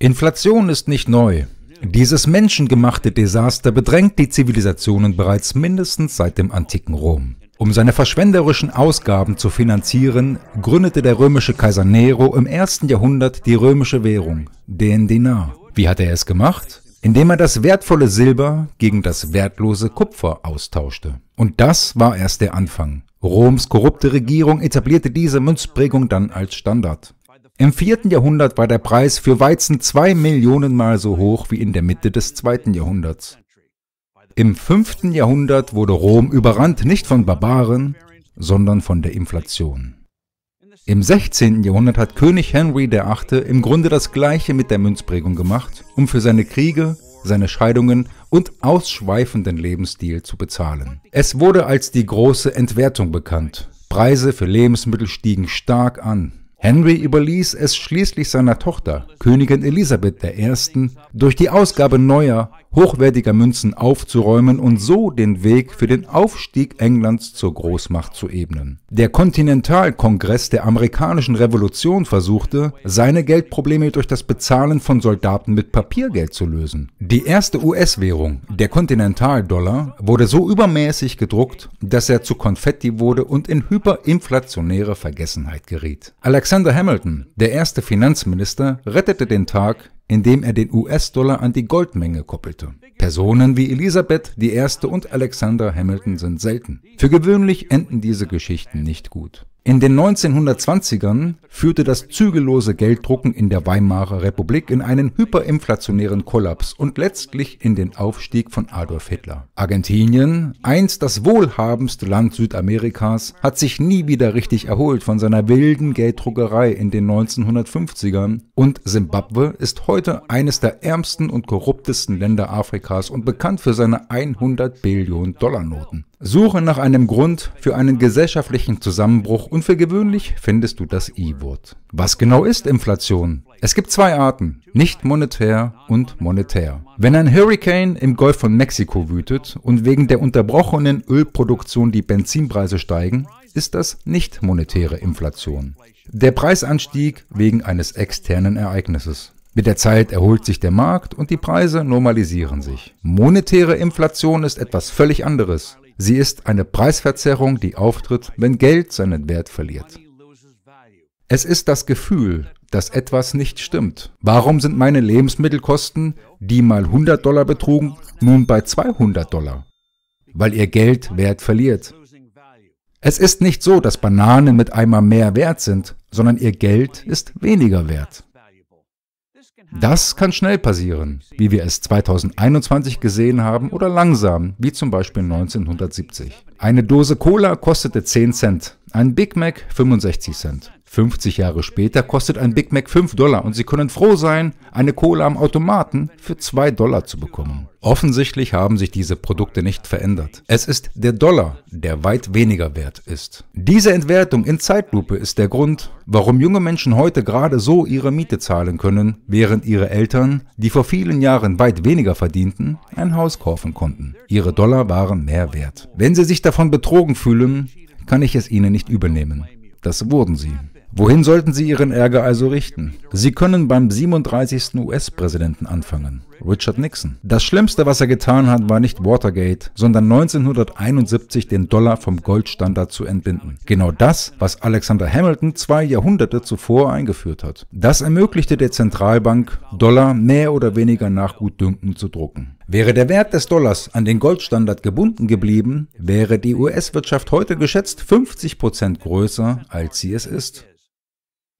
Inflation ist nicht neu. Dieses menschengemachte Desaster bedrängt die Zivilisationen bereits mindestens seit dem antiken Rom. Um seine verschwenderischen Ausgaben zu finanzieren, gründete der römische Kaiser Nero im ersten Jahrhundert die römische Währung, den Denar. Wie hat er es gemacht? Indem er das wertvolle Silber gegen das wertlose Kupfer austauschte. Und das war erst der Anfang. Roms korrupte Regierung etablierte diese Münzprägung dann als Standard. Im vierten Jahrhundert war der Preis für Weizen zwei Millionen Mal so hoch wie in der Mitte des zweiten Jahrhunderts. Im fünften Jahrhundert wurde Rom überrannt nicht von Barbaren, sondern von der Inflation. Im 16. Jahrhundert hat König Henry VIII. im Grunde das gleiche mit der Münzprägung gemacht, um für seine Kriege, seine Scheidungen und ausschweifenden Lebensstil zu bezahlen. Es wurde als die große Entwertung bekannt. Preise für Lebensmittel stiegen stark an. Henry überließ es schließlich seiner Tochter, Königin Elisabeth I., durch die Ausgabe neuer hochwertiger Münzen aufzuräumen und so den Weg für den Aufstieg Englands zur Großmacht zu ebnen. Der Kontinentalkongress der amerikanischen Revolution versuchte, seine Geldprobleme durch das Bezahlen von Soldaten mit Papiergeld zu lösen. Die erste US-Währung, der Kontinentaldollar, wurde so übermäßig gedruckt, dass er zu Konfetti wurde und in hyperinflationäre Vergessenheit geriet. Alexander Hamilton, der erste Finanzminister, rettete den Tag, indem er den US-Dollar an die Goldmenge koppelte. Personen wie Elisabeth I. und Alexander Hamilton sind selten. Für gewöhnlich enden diese Geschichten nicht gut. In den 1920ern führte das zügellose Gelddrucken in der Weimarer Republik in einen hyperinflationären Kollaps und letztlich in den Aufstieg von Adolf Hitler. Argentinien, einst das wohlhabendste Land Südamerikas, hat sich nie wieder richtig erholt von seiner wilden Gelddruckerei in den 1950ern und Simbabwe ist heute eines der ärmsten und korruptesten Länder Afrikas und bekannt für seine 100 Billionen Dollar Noten. Suche nach einem Grund für einen gesellschaftlichen Zusammenbruch und für gewöhnlich findest du das I-Wort. Was genau ist Inflation? Es gibt zwei Arten, nicht monetär und monetär. Wenn ein Hurricane im Golf von Mexiko wütet und wegen der unterbrochenen Ölproduktion die Benzinpreise steigen, ist das nicht monetäre Inflation. Der Preisanstieg wegen eines externen Ereignisses. Mit der Zeit erholt sich der Markt und die Preise normalisieren sich. Monetäre Inflation ist etwas völlig anderes. Sie ist eine Preisverzerrung, die auftritt, wenn Geld seinen Wert verliert. Es ist das Gefühl, dass etwas nicht stimmt. Warum sind meine Lebensmittelkosten, die mal 100 Dollar betrugen, nun bei 200 Dollar? Weil ihr Geld Wert verliert. Es ist nicht so, dass Bananen mit einmal mehr wert sind, sondern ihr Geld ist weniger wert. Das kann schnell passieren, wie wir es 2021 gesehen haben, oder langsam, wie zum Beispiel 1970. Eine Dose Cola kostete 10 Cent, ein Big Mac 65 Cent. 50 Jahre später kostet ein Big Mac 5 Dollar und Sie können froh sein, eine Cola am Automaten für 2 Dollar zu bekommen. Offensichtlich haben sich diese Produkte nicht verändert. Es ist der Dollar, der weit weniger wert ist. Diese Entwertung in Zeitlupe ist der Grund, warum junge Menschen heute gerade so ihre Miete zahlen können, während ihre Eltern, die vor vielen Jahren weit weniger verdienten, ein Haus kaufen konnten. Ihre Dollar waren mehr wert. Wenn Sie sich davon betrogen fühlen, kann ich es ihnen nicht übernehmen. Das wurden sie. Wohin sollten sie ihren Ärger also richten? Sie können beim 37. US-Präsidenten anfangen, Richard Nixon. Das Schlimmste, was er getan hat, war nicht Watergate, sondern 1971 den Dollar vom Goldstandard zu entbinden. Genau das, was Alexander Hamilton zwei Jahrhunderte zuvor eingeführt hat. Das ermöglichte der Zentralbank, Dollar mehr oder weniger nach Gutdünken zu drucken. Wäre der Wert des Dollars an den Goldstandard gebunden geblieben, wäre die US-Wirtschaft heute geschätzt 50 Prozent größer, als sie es ist.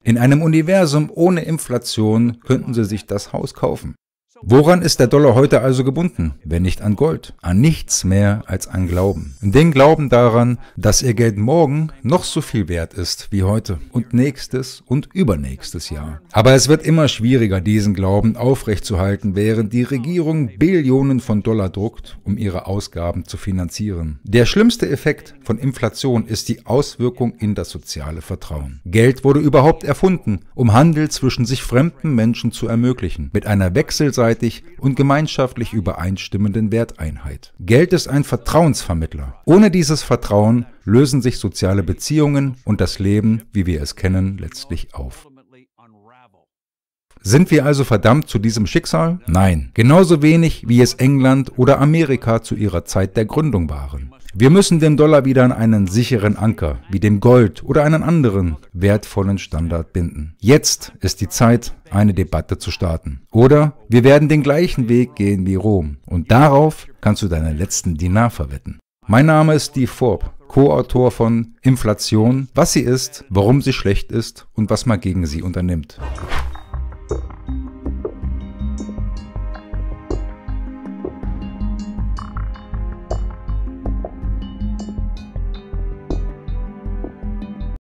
In einem Universum ohne Inflation könnten Sie sich das Haus kaufen. Woran ist der Dollar heute also gebunden, wenn nicht an Gold? An nichts mehr als an Glauben. Den Glauben daran, dass ihr Geld morgen noch so viel wert ist wie heute und nächstes und übernächstes Jahr. Aber es wird immer schwieriger, diesen Glauben aufrechtzuhalten, während die Regierung Billionen von Dollar druckt, um ihre Ausgaben zu finanzieren. Der schlimmste Effekt von Inflation ist die Auswirkung in das soziale Vertrauen. Geld wurde überhaupt erfunden, um Handel zwischen sich fremden Menschen zu ermöglichen. Mit einer Wechselseite gegenseitig und gemeinschaftlich übereinstimmenden Werteinheit. Geld ist ein Vertrauensvermittler. Ohne dieses Vertrauen lösen sich soziale Beziehungen und das Leben, wie wir es kennen, letztlich auf. Sind wir also verdammt zu diesem Schicksal? Nein, genauso wenig wie es England oder Amerika zu ihrer Zeit der Gründung waren. Wir müssen dem Dollar wieder an einen sicheren Anker, wie dem Gold oder einen anderen wertvollen Standard binden. Jetzt ist die Zeit, eine Debatte zu starten. Oder wir werden den gleichen Weg gehen wie Rom. Und darauf kannst du deinen letzten Dinar verwetten. Mein Name ist Steve Forb, Co-Autor von Inflation, was sie ist, warum sie schlecht ist und was man gegen sie unternimmt.